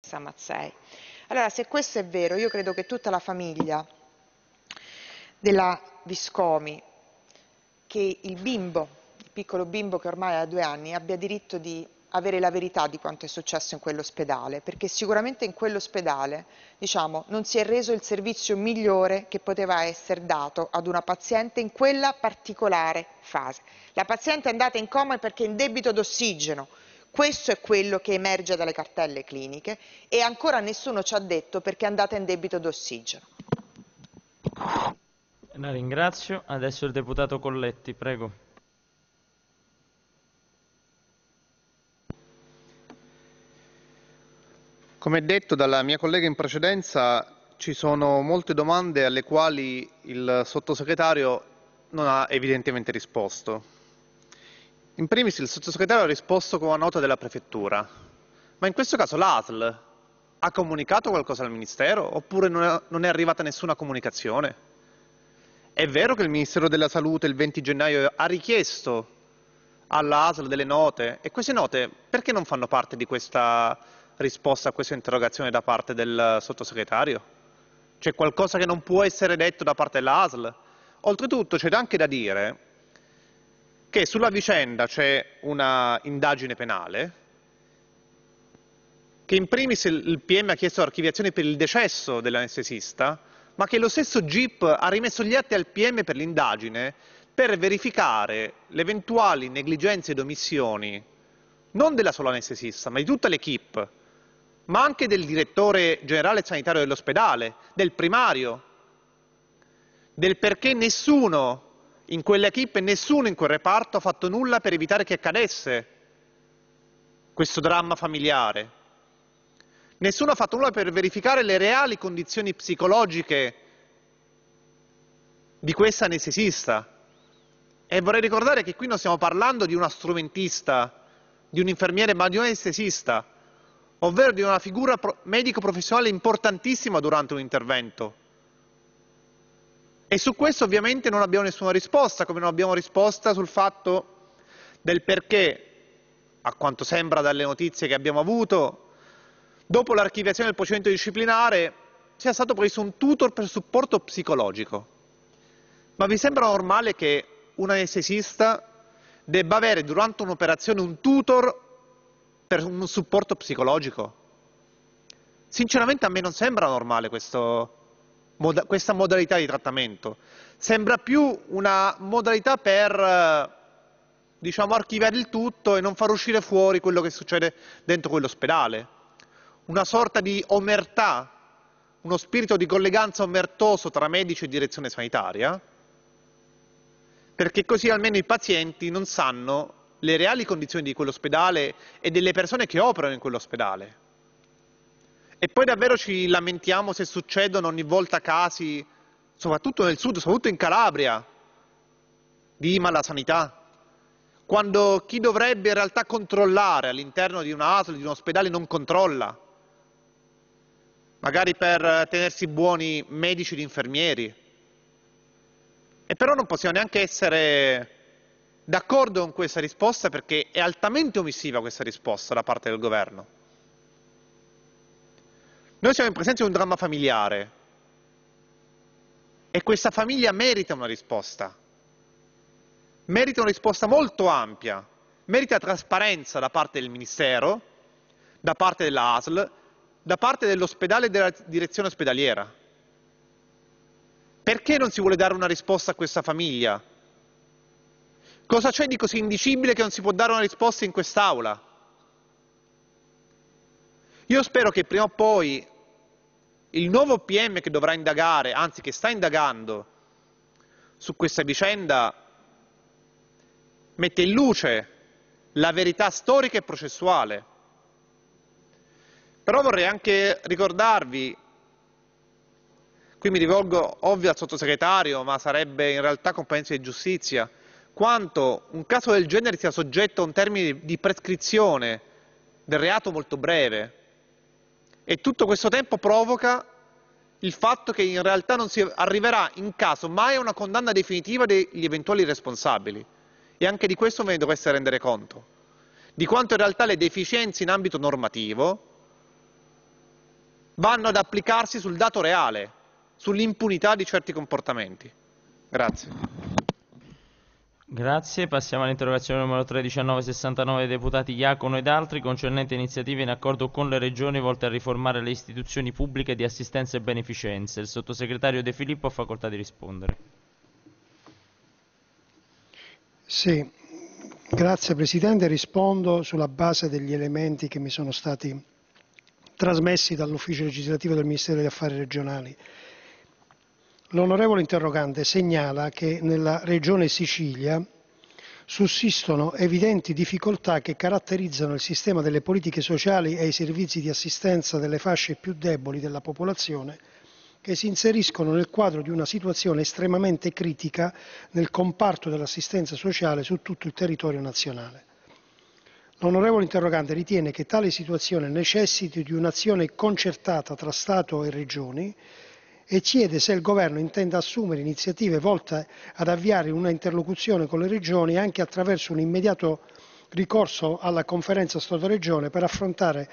Samazzei. Allora, se questo è vero, io credo che tutta la famiglia della Viscomi, che il bimbo, il piccolo bimbo che ormai ha due anni, abbia diritto di avere la verità di quanto è successo in quell'ospedale, perché sicuramente in quell'ospedale, diciamo, non si è reso il servizio migliore che poteva essere dato ad una paziente in quella particolare fase. La paziente è andata in coma perché in debito d'ossigeno, questo è quello che emerge dalle cartelle cliniche e ancora nessuno ci ha detto perché è andata in debito d'ossigeno. La ringrazio. Adesso il deputato Colletti, prego. Come detto dalla mia collega in precedenza, ci sono molte domande alle quali il sottosegretario non ha evidentemente risposto. In primis il sottosegretario ha risposto con una nota della prefettura, ma in questo caso l'ASL ha comunicato qualcosa al Ministero oppure non è arrivata nessuna comunicazione? È vero che il Ministero della Salute il 20 gennaio ha richiesto all'ASL delle note e queste note perché non fanno parte di questa risposta a questa interrogazione da parte del sottosegretario? C'è qualcosa che non può essere detto da parte dell'ASL? Oltretutto c'è anche da dire che sulla vicenda c'è una indagine penale che in primis il PM ha chiesto l'archiviazione per il decesso dell'anestesista, ma che lo stesso GIP ha rimesso gli atti al PM per l'indagine per verificare le eventuali negligenze ed omissioni non della sola anestesista, ma di tutta l'equipe, ma anche del direttore generale sanitario dell'ospedale, del primario, del perché nessuno in quell'equipe nessuno in quel reparto ha fatto nulla per evitare che accadesse questo dramma familiare. Nessuno ha fatto nulla per verificare le reali condizioni psicologiche di questa anestesista. E vorrei ricordare che qui non stiamo parlando di una strumentista, di un infermiere, ma di un anestesista, ovvero di una figura medico-professionale importantissima durante un intervento. E su questo ovviamente non abbiamo nessuna risposta, come non abbiamo risposta sul fatto del perché, a quanto sembra dalle notizie che abbiamo avuto, dopo l'archiviazione del procedimento disciplinare sia stato preso un tutor per supporto psicologico. Ma vi sembra normale che un anestesista debba avere durante un'operazione un tutor per un supporto psicologico? Sinceramente a me non sembra normale questo, moda- questa modalità di trattamento. Sembra più una modalità per eh, diciamo, archiviare il tutto e non far uscire fuori quello che succede dentro quell'ospedale. Una sorta di omertà, uno spirito di colleganza omertoso tra medici e direzione sanitaria, perché così almeno i pazienti non sanno le reali condizioni di quell'ospedale e delle persone che operano in quell'ospedale. E poi davvero ci lamentiamo se succedono ogni volta casi, soprattutto nel sud, soprattutto in Calabria, di mala sanità. Quando chi dovrebbe in realtà controllare all'interno di un ASL, di un ospedale, non controlla. Magari per tenersi buoni medici ed infermieri. E però non possiamo neanche essere d'accordo con questa risposta perché è altamente omissiva questa risposta da parte del governo. Noi siamo in presenza di un dramma familiare e questa famiglia merita una risposta, merita una risposta molto ampia, merita trasparenza da parte del Ministero, da parte della ASL, da parte dell'ospedale e della direzione ospedaliera. Perché non si vuole dare una risposta a questa famiglia? Cosa c'è di così indicibile che non si può dare una risposta in quest'Aula? Io spero che prima o poi il nuovo PM che dovrà indagare, anzi che sta indagando su questa vicenda, metta in luce la verità storica e processuale. Però vorrei anche ricordarvi, qui mi rivolgo ovvio al sottosegretario, ma sarebbe in realtà competenza di giustizia, quanto un caso del genere sia soggetto a un termine di prescrizione del reato molto breve, e tutto questo tempo provoca il fatto che in realtà non si arriverà in caso mai a una condanna definitiva degli eventuali responsabili. E anche di questo me ne dovreste rendere conto. Di quanto in realtà le deficienze in ambito normativo vanno ad applicarsi sul dato reale, sull'impunità di certi comportamenti. Grazie. Grazie, passiamo all'interrogazione numero 3 dei deputati Iacono ed altri concernente iniziative in accordo con le regioni volte a riformare le istituzioni pubbliche di assistenza e beneficenza. Il sottosegretario De Filippo ha facoltà di rispondere. Sì, grazie Presidente, rispondo sulla base degli elementi che mi sono stati trasmessi dall'ufficio legislativo del Ministero degli Affari Regionali. L'onorevole interrogante segnala che nella Regione Sicilia sussistono evidenti difficoltà che caratterizzano il sistema delle politiche sociali e i servizi di assistenza delle fasce più deboli della popolazione che si inseriscono nel quadro di una situazione estremamente critica nel comparto dell'assistenza sociale su tutto il territorio nazionale. L'onorevole interrogante ritiene che tale situazione necessiti di un'azione concertata tra Stato e Regioni e chiede se il Governo intenda assumere iniziative volte ad avviare una interlocuzione con le Regioni anche attraverso un immediato ricorso alla Conferenza Stato-Regione per affrontare